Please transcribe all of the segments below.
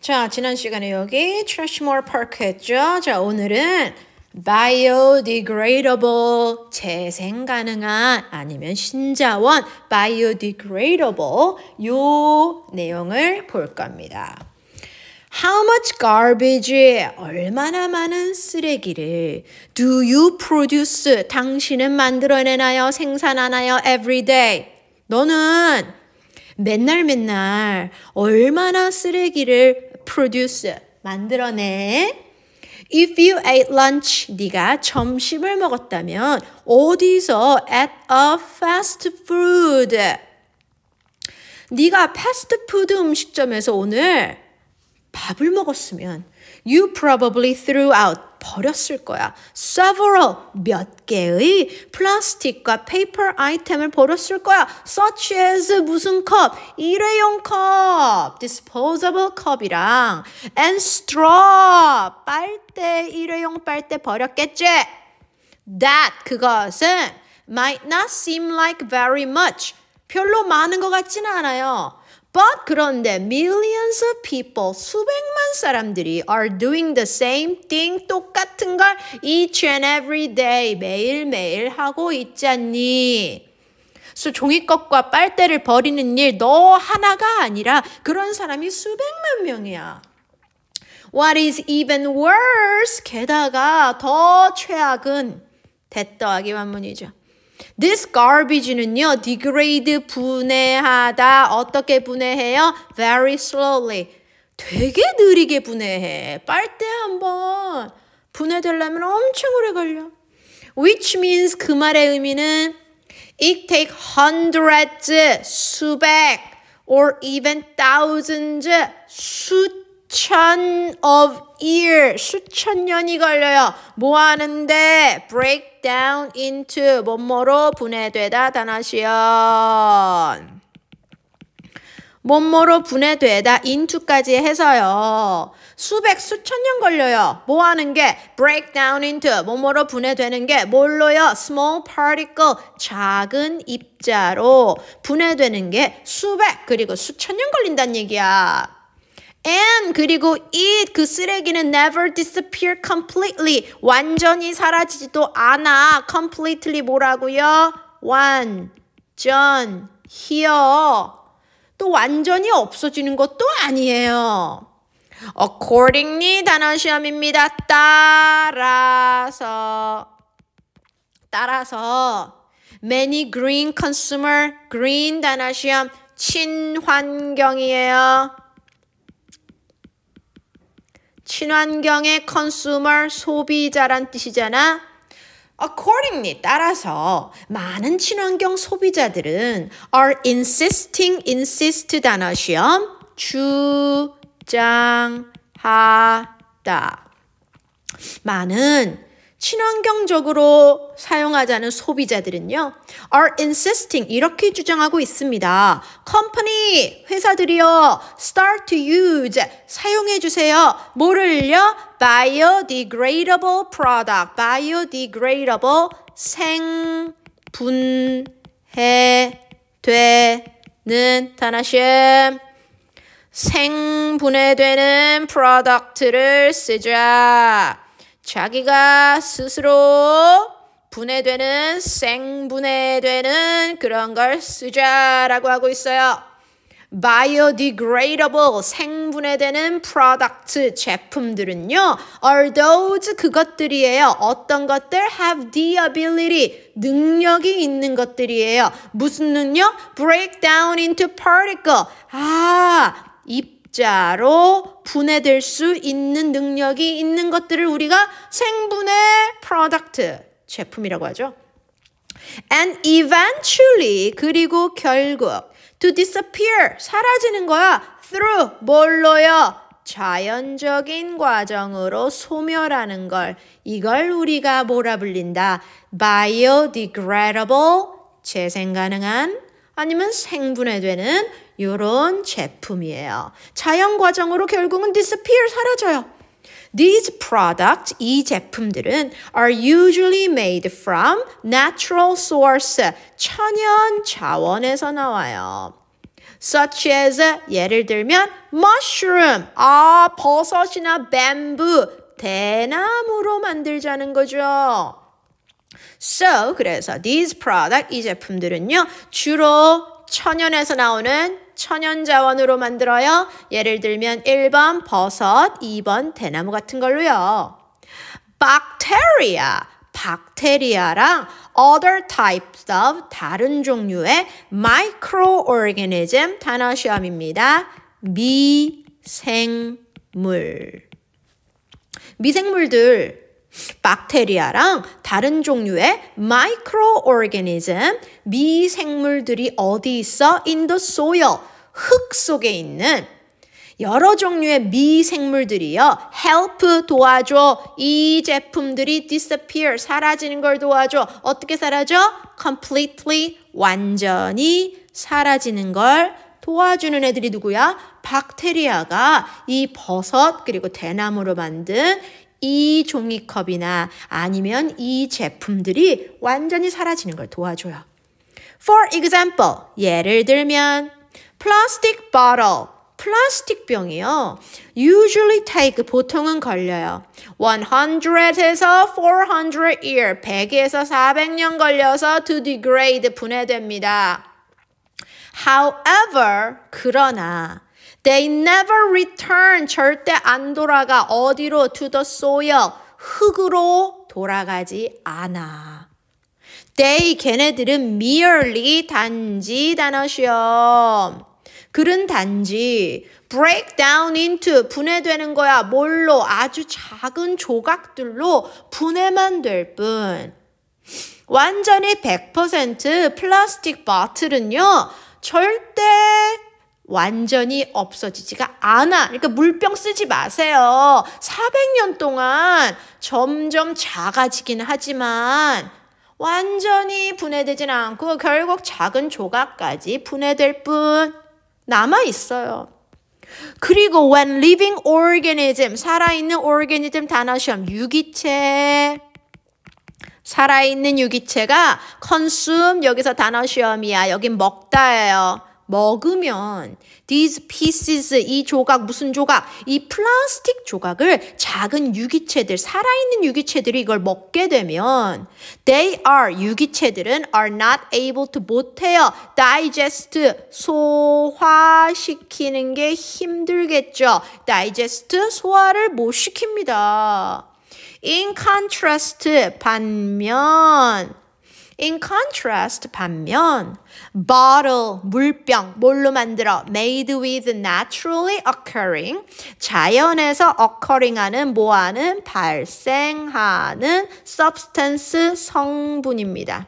자, 지난 시간에 여기 트래시몰 파크 했죠? 자, 오늘은 biodegradable 재생 가능한 아니면 신자원 biodegradable 요 내용을 볼 겁니다. How much garbage? 얼마나 많은 쓰레기를 do you produce? 당신은 만들어내나요? 생산하나요? every day. 너는 맨날 맨날 얼마나 쓰레기를 produce 만들어내. If you ate lunch, 네가 점심을 먹었다면 어디서 at a fast food. 네가 패스트푸드 음식점에서 오늘 밥을 먹었으면 you probably threw out 버렸을 거야. several 몇 개의 플라스틱과 페이퍼 아이템을 버렸을 거야. such as 무슨 컵, 일회용 컵, disposable 컵이랑 and straw 빨대 일회용 빨대 버렸겠지. that 그것은 might not seem like very much 별로 많은 것 같지는 않아요. But 그런데 millions of people 수백만 사람들이 are doing the same thing 똑같은 걸 each and every day 매일매일 하고 있잖니. 수 종이컵과 빨대를 버리는 일 너 하나가 아니라 그런 사람이 수백만 명이야. What is even worse? 게다가 더 최악은 됐 더하기 만문이죠. This garbage는요, degrade 분해하다. 어떻게 분해해요? Very slowly. 되게 느리게 분해해. 빨대 한번 분해되려면 엄청 오래 걸려. Which means 그 말의 의미는 it take s hundreds, 수백, or even thousands, 수 수천 of year 수천 년이 걸려요. 뭐 하는데 break down into 뭐뭐로 분해되다 단하시연 뭐뭐로 분해되다 into까지 해서요. 수백 수천 년 걸려요. 뭐 하는 게 break down into 뭐뭐로 분해되는 게 뭘로요? small particle 작은 입자로 분해되는 게 수백 그리고 수천 년 걸린다는 얘기야. And 그리고 it 그 쓰레기는 never disappear completely 완전히 사라지지도 않아 completely 뭐라고요? 완전히요 또 완전히 없어지는 것도 아니에요 accordingly 단어 시험입니다 따라서 따라서 many green consumer green 단어 시험 친환경이에요 친환경의 컨슈머 소비자란 뜻이잖아. Accordingly 따라서 많은 친환경 소비자들은 are insisting insist 단어 시험 주장하다. 많은 친환경적으로 사용하자는 소비자들은요, are insisting 이렇게 주장하고 있습니다. 컴퍼니 회사들이요, start to use 사용해 주세요. 뭐를요? biodegradable product, biodegradable 생분해 되는 다나심 생분해되는 프로덕트를 쓰자. 자기가 스스로 분해되는 생분해되는 그런 걸 쓰자라고 하고 있어요. biodegradable 생분해되는 product 제품들은요. are those 그것들이에요. 어떤 것들 have the ability 능력이 있는 것들이에요. 무슨 능력? break down into particle. 아, 이 자로 분해될 수 있는 능력이 있는 것들을 우리가 생분해 프로덕트 제품이라고 하죠. And eventually 그리고 결국 to disappear 사라지는 거야 through 뭘로요? 자연적인 과정으로 소멸하는 걸 이걸 우리가 뭐라 불린다? biodegradable 재생 가능한 아니면 생분해 되는 이런 제품이에요. 자연 과정으로 결국은 disappear 사라져요. These products, 이 제품들은 are usually made from natural source, 천연 자원에서 나와요. such as 예를 들면 mushroom, 아 버섯이나 bamboo, 대나무로 만들자는 거죠. So 그래서 these product 이 제품들은요 주로 천연에서 나오는 천연 자원으로 만들어요. 예를 들면 1번 버섯, 2번 대나무 같은 걸로요. Bacteria, 박테리아랑 other types of 다른 종류의 microorganism 단어 시험입니다. 미생물. 미생물들 박테리아랑 다른 종류의 마이크로오르가니즘 미생물들이 어디 있어? in the soil 흙 속에 있는 여러 종류의 미생물들이요. help 도와줘. 이 제품들이 disappear 사라지는 걸 도와줘. 어떻게 사라져? completely 완전히 사라지는 걸 도와주는 애들이 누구야? 박테리아가 이 버섯 그리고 대나무로 만든 이 종이컵이나 아니면 이 제품들이 완전히 사라지는 걸 도와줘요. For example, 예를 들면 plastic bottle, 플라스틱 병이요. usually take 보통은 걸려요. 100에서 400 year, 100에서 400년 걸려서 to degrade 분해됩니다. However, 그러나 They never return. 절대 안 돌아가. 어디로? To the soil. 흙으로 돌아가지 않아. They, 걔네들은 merely 단지 단어 시험. 글은 단지 break down into 분해되는 거야. 뭘로? 아주 작은 조각들로 분해만 될 뿐. 완전히 100% 플라스틱 바틀은요. 절대 완전히 없어지지가 않아. 그러니까 물병 쓰지 마세요. 400년 동안 점점 작아지긴 하지만 완전히 분해되진 않고 결국 작은 조각까지 분해될 뿐 남아 있어요. 그리고 when living organism 살아있는 organism 단어 시험 유기체 살아있는 유기체가 consume 여기서 단어 시험이야. 여긴 먹다예요. 먹으면 these pieces 이 조각 무슨 조각 이 플라스틱 조각을 작은 유기체들 살아있는 유기체들이 이걸 먹게 되면 they are 유기체들은 are not able to 못해요 digest 소화시키는 게 힘들겠죠 digest 소화를 못 시킵니다. In contrast, 반면 In contrast, 반면 bottle, 물병, 뭘로 만들어? made with naturally occurring, 자연에서 occurring하는 뭐하는? 발생하는 substance 성분입니다.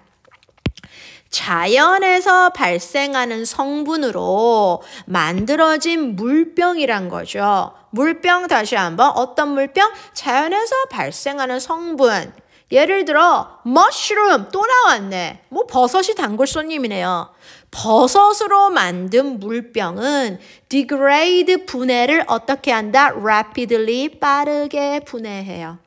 자연에서 발생하는 성분으로 만들어진 물병이란 거죠. 물병 다시 한번 어떤 물병? 자연에서 발생하는 성분 예를 들어 mushroom 또 나왔네. 뭐 버섯이 단골 손님이네요. 버섯으로 만든 물병은 degrade 분해를 어떻게 한다? rapidly 빠르게 분해해요.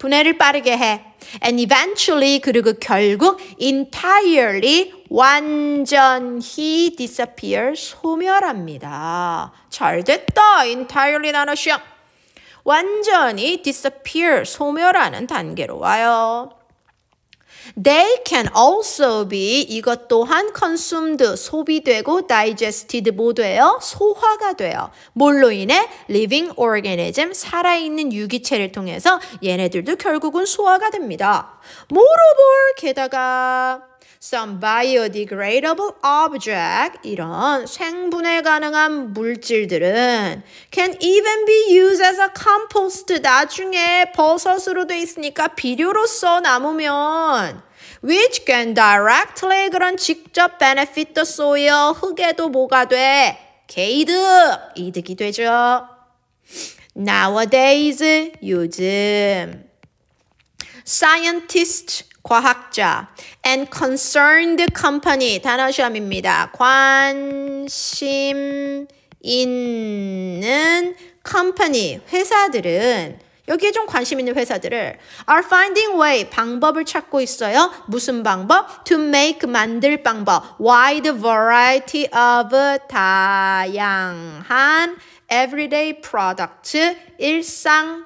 분해를 빠르게 해. And eventually 그리고 결국 entirely 완전히 disappear 소멸합니다. 잘 됐다. entirely 나눠 시험. 완전히 disappear, 소멸하는 단계로 와요. They can also be 이것 또한 consumed 소비되고 digested 모두예요 소화가 돼요. 뭘로 인해 living organism 살아있는 유기체를 통해서 얘네들도 결국은 소화가 됩니다. Moreover 게다가 some biodegradable object 이런 생분해 가능한 물질들은 can even be used as a compost 나중에 버섯으로 돼 있으니까 비료로써 남으면 which can directly 그런 직접 benefit the soil 흙에도 뭐가 돼? 개이득 이득이 되죠. Nowadays 요즘 scientist 과학자 and concerned company 단어 시험입니다. 관심 있는 company 회사들은 여기에 좀 관심 있는 회사들을 are finding way 방법을 찾고 있어요. 무슨 방법? to make 만들 방법. wide variety of 다양한 everyday product 일상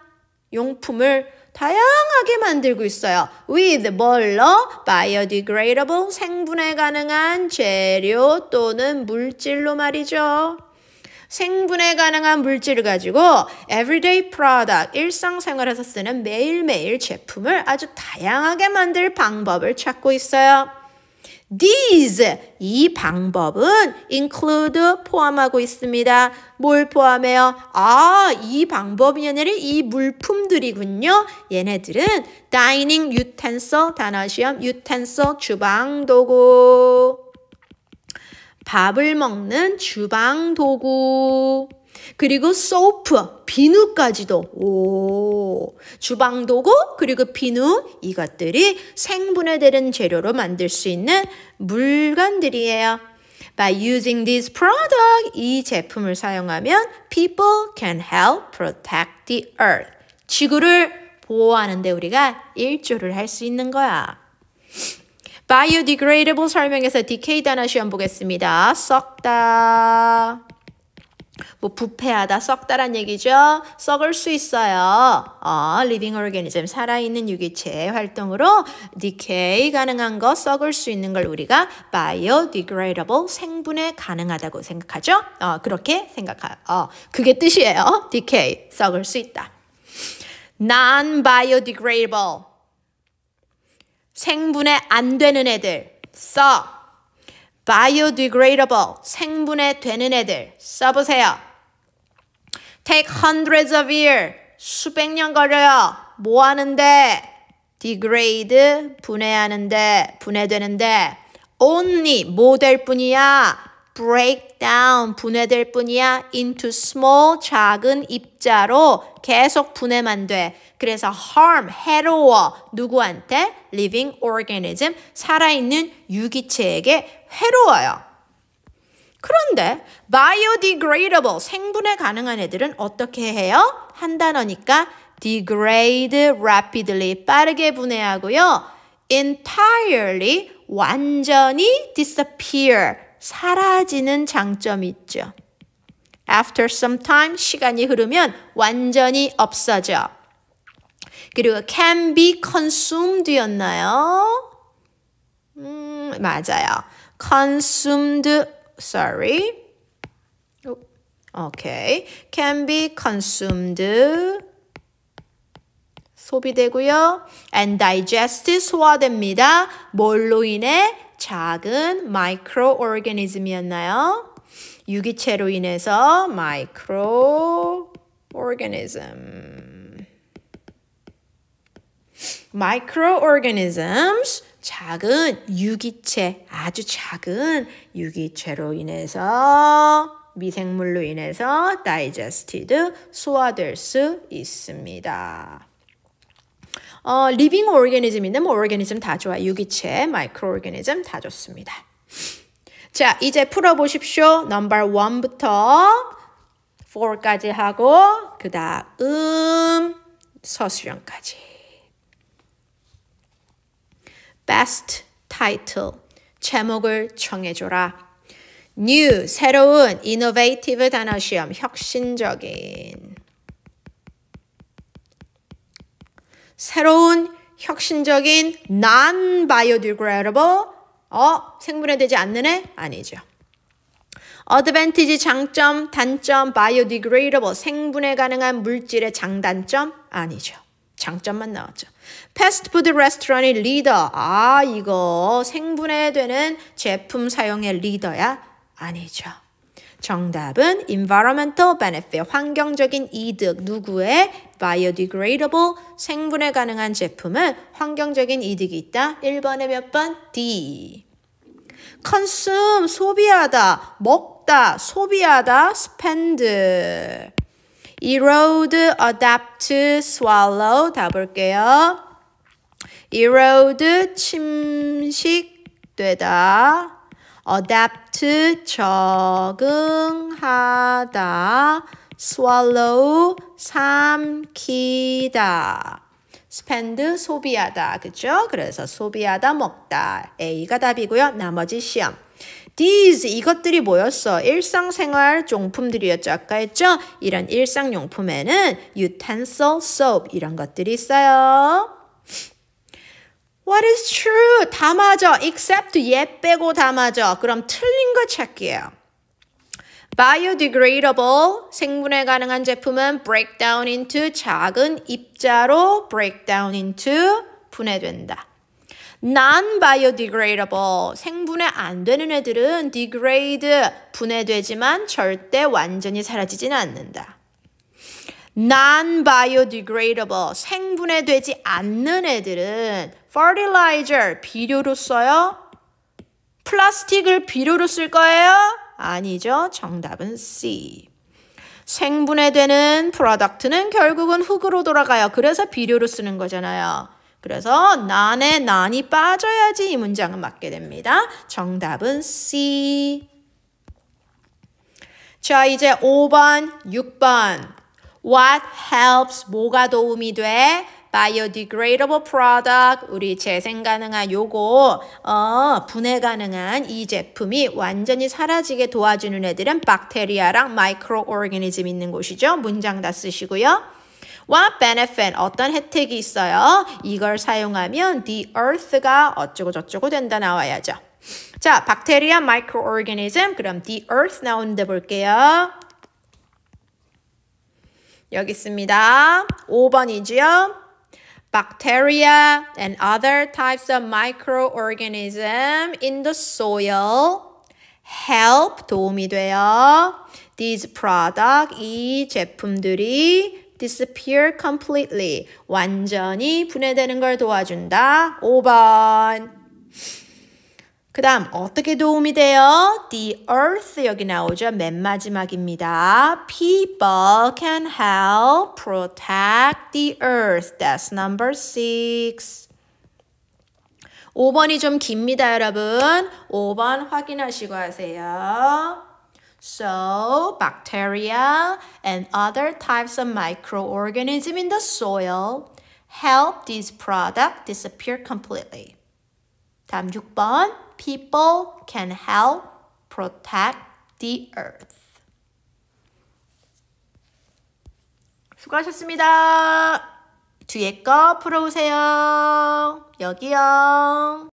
용품을 다양하게 만들고 있어요. with 뭘로? biodegradable 생분해 가능한 재료 또는 물질로 말이죠. 생분해 가능한 물질을 가지고 everyday product, 일상생활에서 쓰는 매일매일 제품을 아주 다양하게 만들 방법을 찾고 있어요. These 이 방법은 include 포함하고 있습니다. 뭘 포함해요? 아, 이 방법이 얘네를 이 물품들이군요. 얘네들은 dining utensil 단어 시험 utensil 주방 도구 밥을 먹는 주방 도구 그리고 소프, 비누까지도 오 주방 도구 그리고 비누 이것들이 생분해되는 재료로 만들 수 있는 물건들이에요. By using this product, 이 제품을 사용하면 people can help protect the earth. 지구를 보호하는데 우리가 일조를 할 수 있는 거야. Biodegradable 설명에서 decay 단어 시험 보겠습니다. 썩다. 뭐 부패하다, 썩다란 얘기죠. 썩을 수 있어요. 어, living organism, 살아있는 유기체 활동으로 decay 가능한 거, 썩을 수 있는 걸 우리가 biodegradable 생분해 가능하다고 생각하죠. 어, 그렇게 생각하, 어, 그게 뜻이에요. decay, 썩을 수 있다. non-biodegradable 생분해 안 되는 애들 써 biodegradable 생분해 되는 애들 써보세요. Take hundreds of years. 수백 년 걸려요. 뭐 하는데? degrade 분해하는데 분해되는데 only 뭐 될 뿐이야 break down 분해될 뿐이야 into small 작은 입자로 계속 분해만 돼 그래서 harm 해로워 누구한테 living organism 살아있는 유기체에게 해로워요 그런데 biodegradable 생분해 가능한 애들은 어떻게 해요? 한 단어니까 degrade rapidly 빠르게 분해하고요. entirely 완전히 disappear 사라지는 장점이 있죠. After some time 시간이 흐르면 완전히 없어져. 그리고 can be consumed였나요? 음, 맞아요. consumed sorry. Okay. can be consumed 소비되고요. and d i g e s t 소화됩니다. 뭘로 인해 작은 마이크로오르가니즘이었나요? 유기체로 인해서 마이크로오르가니즘 마이크로오르가니즘스 작은 유기체, 아주 작은 유기체로 인해서 미생물로 인해서 다이제스티드 소화될 수 있습니다. 어, 리빙 오르게니즘인데 뭐 오르게니즘 다 좋아. 유기체, 마이크로 오르게니즘 다 좋습니다. 자, 이제 풀어 보십시오. 넘버 1부터 4까지 하고 그다음 서술형까지. best title 제목을 정해줘라. new 새로운 innovative 단어 시험 혁신적인 새로운 혁신적인 non biodegradable 어 생분해되지 않는 애 아니죠. 어드밴티지 장점, 단점, 바이오디그레이더블 생분해 가능한 물질의 장단점 아니죠. 장점만 나왔죠. 패스트푸드 레스토랑의 리더. 아, 이거 생분해되는 제품 사용의 리더야? 아니죠. 정답은 environmental benefit, 환경적인 이득. 누구의 biodegradable, 생분해 가능한 제품은 환경적인 이득이 있다. 1번에 몇 번? D. consume, 소비하다, 먹다, 소비하다, spend. erode, adapt, swallow 다 볼게요. erode 침식되다 adapt 적응하다 swallow 삼키다 spend 소비하다 그죠? 그래서 소비하다 먹다 A가 답이고요. 나머지 시험 these 이것들이 뭐였어? 일상생활 용품들이었죠. 아까 했죠? 이런 일상용품에는 utensil, soap 이런 것들이 있어요. What is true? 다 맞아. except yet 빼고 다 맞아. 그럼 틀린 거 찾기예요. biodegradable 생분해 가능한 제품은 break down into 작은 입자로 break down into 분해된다. non-biodegradable 생분해 안 되는 애들은 degrade 분해되지만 절대 완전히 사라지진 않는다. non-biodegradable 생분해되지 않는 애들은 fertilizer 비료로 써요? 플라스틱을 비료로 쓸 거예요? 아니죠. 정답은 C. 생분해되는 프로덕트는 결국은 흙으로 돌아가요. 그래서 비료로 쓰는 거잖아요. 그래서 난에 난이 빠져야지 이 문장은 맞게 됩니다. 정답은 C. 자, 이제 5번, 6번. What helps? 뭐가 도움이 돼? biodegradable product 우리 재생 가능한 요거 어, 분해 가능한 이 제품이 완전히 사라지게 도와주는 애들은 박테리아랑 마이크로오르기니즘 있는 곳이죠. 문장 다 쓰시고요. What benefit? 어떤 혜택이 있어요? 이걸 사용하면 the earth가 어쩌고 저쩌고 된다 나와야죠. 자, 박테리아 microorganism 그럼 the earth 나오는데 볼게요. 여기 있습니다. 5번이지요. Bacteria and other types of microorganism in the soil help 도움이 돼요. These product 이 제품들이 disappear completely. 완전히 분해되는 걸 도와준다. 5번. 그 다음 어떻게 도움이 돼요? The earth 여기 나오죠. 맨 마지막입니다. People can help protect the earth. That's number six. 5번이 좀 깁니다, 여러분. 5번 확인하시고 하세요. So, bacteria and other types of microorganisms in the soil help this product disappear completely. 다음 6번, people can help protect the earth. 수고하셨습니다. 뒤에 거 풀어오세요. 여기요.